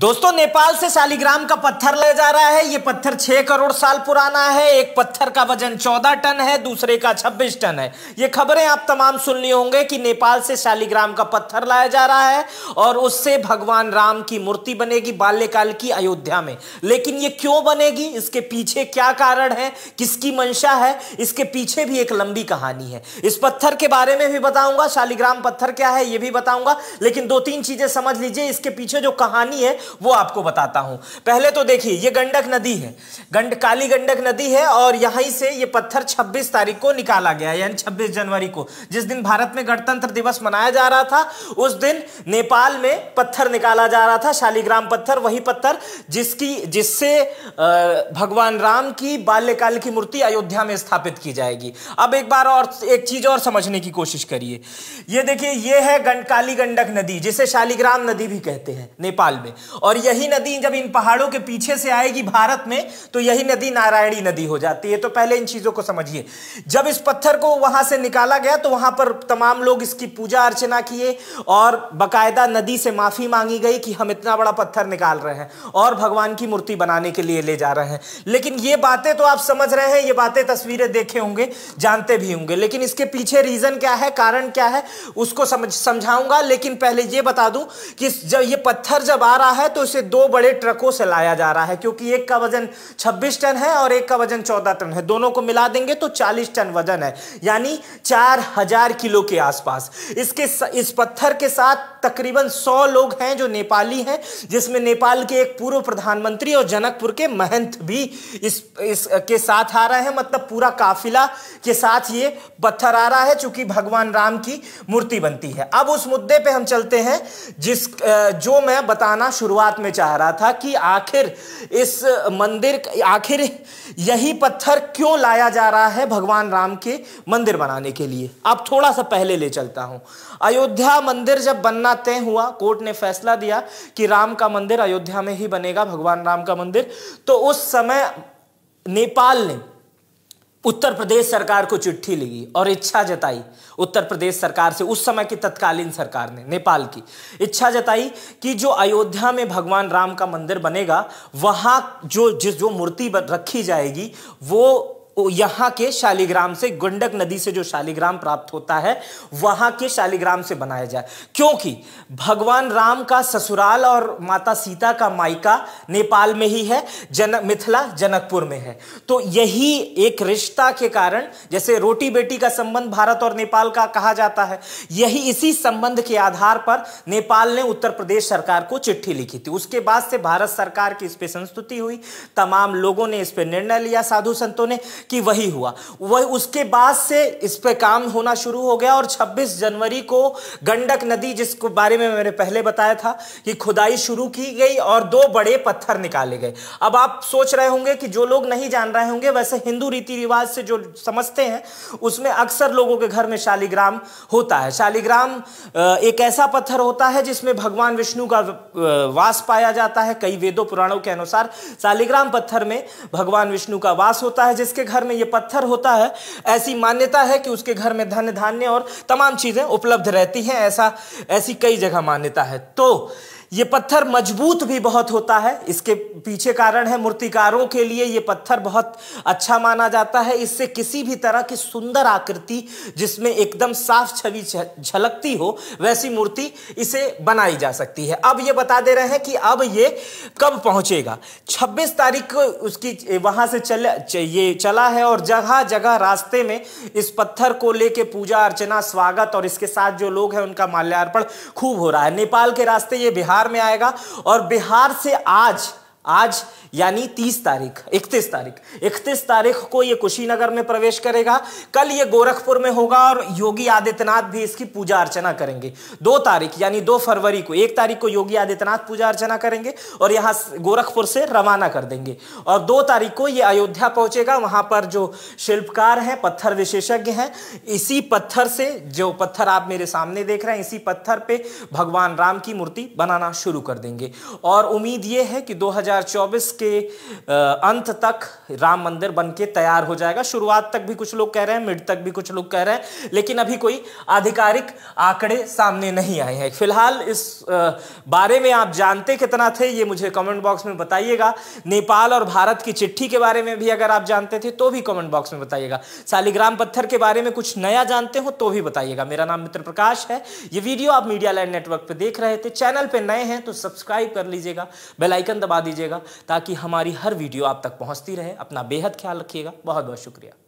दोस्तों नेपाल से शालीग्राम का पत्थर ले जा रहा है ये पत्थर छह करोड़ साल पुराना है एक पत्थर का वजन चौदह टन है दूसरे का छब्बीस टन है ये खबरें आप तमाम सुन लिए होंगे कि नेपाल से शालीग्राम का पत्थर लाया जा रहा है और उससे भगवान राम की मूर्ति बनेगी बाल्यकाल की अयोध्या में लेकिन ये क्यों बनेगी इसके पीछे क्या कारण है किसकी मंशा है इसके पीछे भी एक लंबी कहानी है इस पत्थर के बारे में भी बताऊंगा शालीग्राम पत्थर क्या है ये भी बताऊंगा लेकिन दो तीन चीजें समझ लीजिए इसके पीछे जो कहानी है वो आपको बताता हूं पहले तो देखिए ये गंडक नदी है गंड काली गंडक नदी है और यहीं से ये पत्थर 26 तारीख को निकाला गया यानी 26 जनवरी को जिस दिन भारत में गणतंत्र दिवस मनाया जा रहा था उस दिन नेपाल में पत्थर निकाला जा रहा था शालीग्राम पत्थर वही पत्थर जिसकी जिससे भगवान राम की बाल्यकाल की मूर्ति अयोध्या में स्थापित की जाएगी अब एक बार और एक चीज और समझने की कोशिश करिए ये देखिए ये है गंड काली गंडक नदी जिसे शालीग्राम नदी भी कहते हैं नेपाल में और यही नदी जब इन पहाड़ों के पीछे से आएगी भारत में तो यही नदी नारायणी नदी हो जाती है तो पहले इन चीजों को समझिए जब इस पत्थर को वहां से निकाला गया तो वहां पर तमाम लोग इसकी पूजा अर्चना किए और बाकायदा नदी से माफी मांगी गई कि हम इतना बड़ा पत्थर निकाल रहे हैं और भगवान की मूर्ति बनाने के लिए ले जा रहे हैं लेकिन ये बातें तो आप समझ रहे हैं ये बातें तस्वीरें देखे होंगे जानते भी होंगे लेकिन इसके पीछे रीजन क्या है कारण क्या है उसको समझ समझाऊंगा लेकिन पहले ये बता दूं कि जब ये पत्थर जब आ रहा है तो इसे दो बड़े ट्रकों से लाया जा रहा है क्योंकि एक का वजन 26 टन है और एक का वजन 14 टन है दोनों को मिला देंगे तो 40 टन वजन है यानी 4000 किलो के आसपास इसके इस पत्थर के साथ तकरीबन 100 लोग हैं जो नेपाली हैं जिसमें नेपाल के एक पूर्व प्रधानमंत्री और जनकपुर के महंत भी इस, इस के साथ आ रहे हैं मतलब पूरा काफिला के साथ ये पत्थर आ रहा है चूंकि भगवान राम की मूर्ति बनती है अब उस मुद्दे पे हम चलते हैं जिस जो मैं बताना शुरू शुरुआत में चाह रहा था कि आखिर इस मंदिर आखिर यही पत्थर क्यों लाया जा रहा है भगवान राम के मंदिर बनाने के लिए अब थोड़ा सा पहले ले चलता हूं अयोध्या मंदिर जब बनना तय हुआ कोर्ट ने फैसला दिया कि राम का मंदिर अयोध्या में ही बनेगा भगवान राम का मंदिर तो उस समय नेपाल ने उत्तर प्रदेश सरकार को चिट्ठी लिखी और इच्छा जताई उत्तर प्रदेश सरकार से उस समय की तत्कालीन सरकार ने नेपाल की इच्छा जताई कि जो अयोध्या में भगवान राम का मंदिर बनेगा वहाँ जो जिस जो मूर्ति रखी जाएगी वो यहां के शालिग्राम से गंडक नदी से जो शालिग्राम प्राप्त होता है वहां के शालिग्राम से बनाया जाए क्योंकि भगवान राम का ससुराल और माता सीता का माइका नेपाल में ही है जन मिथिला जनकपुर में है तो यही एक रिश्ता के कारण जैसे रोटी बेटी का संबंध भारत और नेपाल का कहा जाता है यही इसी संबंध के आधार पर नेपाल ने उत्तर प्रदेश सरकार को चिट्ठी लिखी थी उसके बाद से भारत सरकार की इस पर संस्तुति हुई तमाम लोगों ने इस पर निर्णय लिया साधु संतों ने कि वही हुआ वह उसके बाद से इस पर काम होना शुरू हो गया और 26 जनवरी को गंडक नदी जिसको बारे में मैंने पहले बताया था कि खुदाई शुरू की गई और दो बड़े पत्थर निकाले गए अब आप सोच रहे होंगे कि जो लोग नहीं जान रहे होंगे वैसे हिंदू रीति रिवाज से जो समझते हैं उसमें अक्सर लोगों के घर में शालिग्राम होता है शालिग्राम एक ऐसा पत्थर होता है जिसमें भगवान विष्णु का वास पाया जाता है कई वेदों पुराणों के अनुसार शालिग्राम पत्थर में भगवान विष्णु का वास होता है जिसके घर घर में ये पत्थर होता है ऐसी मान्यता है कि उसके घर में धन धान्य और तमाम चीज़ें उपलब्ध रहती हैं ऐसा ऐसी कई जगह मान्यता है तो ये पत्थर मजबूत भी बहुत होता है इसके पीछे कारण है मूर्तिकारों के लिए ये पत्थर बहुत अच्छा माना जाता है इससे किसी भी तरह की सुंदर आकृति जिसमें एकदम साफ छवि झलकती हो वैसी मूर्ति इसे बनाई जा सकती है अब ये बता दे रहे हैं कि अब ये कब पहुंचेगा 26 तारीख को उसकी वहां से चल ये चला है और जगह जगह रास्ते में इस पत्थर को लेके पूजा अर्चना स्वागत और इसके साथ जो लोग हैं उनका माल्यार्पण खूब हो रहा है नेपाल के रास्ते ये बिहार बिहार में आएगा और बिहार से आज आज यानी 30 तारीख 31 तारीख 31 तारीख को ये कुशीनगर में प्रवेश करेगा कल ये गोरखपुर में होगा और योगी आदित्यनाथ भी इसकी पूजा अर्चना करेंगे दो तारीख यानी दो फरवरी को एक तारीख को योगी आदित्यनाथ पूजा अर्चना करेंगे और यहाँ गोरखपुर से रवाना कर देंगे और दो तारीख को ये अयोध्या पहुंचेगा वहां पर जो शिल्पकार हैं पत्थर विशेषज्ञ हैं इसी पत्थर से जो पत्थर आप मेरे सामने देख रहे हैं इसी पत्थर पर भगवान राम की मूर्ति बनाना शुरू कर देंगे और उम्मीद ये है कि दो 2024 के अंत तक राम मंदिर बन के तैयार हो जाएगा शुरुआत तक भी कुछ लोग कह रहे हैं मिड तक भी कुछ लोग कह रहे हैं लेकिन अभी कोई आधिकारिक आंकड़े सामने नहीं आए हैं फिलहाल इस बारे में आप जानते कितना थे ये मुझे कमेंट बॉक्स में बताइएगा नेपाल और भारत की चिट्ठी के बारे में भी अगर आप जानते थे तो भी कमेंट बॉक्स में बताइएगा सालिग्राम पत्थर के बारे में कुछ नया जानते हो तो भी बताइएगा मेरा नाम मित्र प्रकाश है ये वीडियो आप मीडिया लाइन नेटवर्क पर देख रहे थे चैनल पर नए हैं तो सब्सक्राइब कर लीजिएगा बेलाइकन दबा दीजिए दीजिएगा ताकि हमारी हर वीडियो आप तक पहुँचती रहे अपना बेहद ख्याल रखिएगा बहुत बहुत शुक्रिया